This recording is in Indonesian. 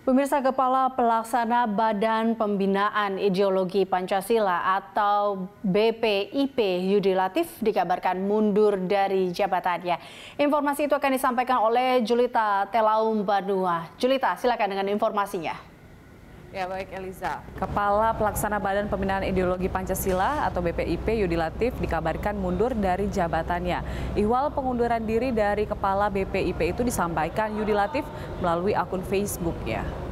Pemirsa Kepala Pelaksana Badan Pembinaan Ideologi Pancasila atau BPIP Yudi Latif dikabarkan mundur dari jabatannya. Informasi itu akan disampaikan oleh Julita Telaum Banua. Julita, silakan dengan informasinya. Ya baik Eliza. Kepala Pelaksana Badan Pembinaan Ideologi Pancasila atau BPIP Yudi Latif dikabarkan mundur dari jabatannya. Iwal pengunduran diri dari Kepala BPIP itu disampaikan Yudi Latif melalui akun Facebooknya.